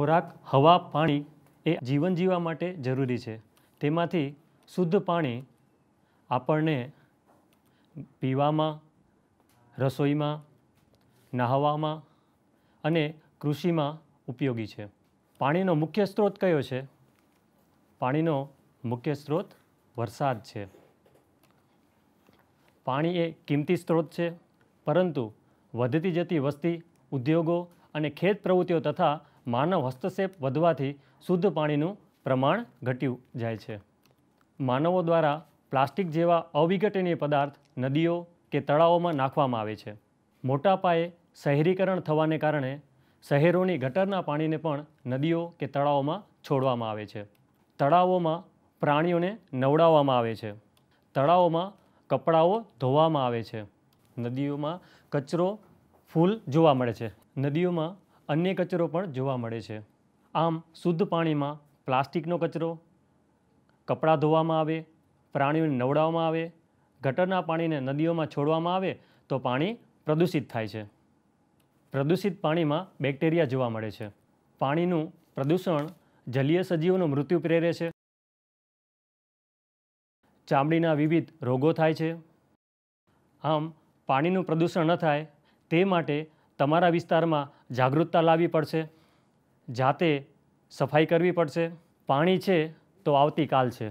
ખોરાક હવા પાણી એ જીવન જીવવા માટે જરૂરી છે તેમાંથી શુદ્ધ પાણી આપણને પીવામાં રસોઈમાં નહાવામાં અને કૃષિમાં ઉપયોગી છે પાણીનો મુખ્ય સ્ત્રોત કયો છે પાણીનો મુખ્ય સ્ત્રોત વરસાદ છે પાણી એ કિંમતી સ્ત્રોત છે પરંતુ વધતી જતી વસ્તી ઉદ્યોગો અને ખેત પ્રવૃત્તિઓ તથા માનવ હસ્તક્ષેપ વધવાથી શુદ્ધ પાણીનું પ્રમાણ ઘટ્યું જાય છે માનવો દ્વારા પ્લાસ્ટિક જેવા અવિઘટનીય પદાર્થ નદીઓ કે તળાવોમાં નાખવામાં આવે છે મોટા પાયે શહેરીકરણ થવાને કારણે શહેરોની ગટરના પાણીને પણ નદીઓ કે તળાવોમાં છોડવામાં આવે છે તળાવોમાં પ્રાણીઓને નવડાવવામાં આવે છે તળાવોમાં કપડાઓ ધોવામાં આવે છે નદીઓમાં કચરો ફૂલ જોવા મળે છે નદીઓમાં અન્ય કચરો પણ જોવા મળે છે આમ શુદ્ધ પાણીમાં પ્લાસ્ટિકનો કચરો કપડાં ધોવામાં આવે પ્રાણીઓને નવડાવવામાં આવે ગટરના પાણીને નદીઓમાં છોડવામાં આવે તો પાણી પ્રદૂષિત થાય છે પ્રદૂષિત પાણીમાં બેક્ટેરિયા જોવા મળે છે પાણીનું પ્રદૂષણ જલીય સજીવોનું મૃત્યુ પ્રેરે છે ચામડીના વિવિધ રોગો થાય છે આમ પાણીનું પ્રદૂષણ ન થાય તે માટે તમારા વિસ્તારમાં જાગૃતતા લાવવી પડશે જાતે સફાઈ કરવી પડશે પાણી છે તો આવતીકાલ છે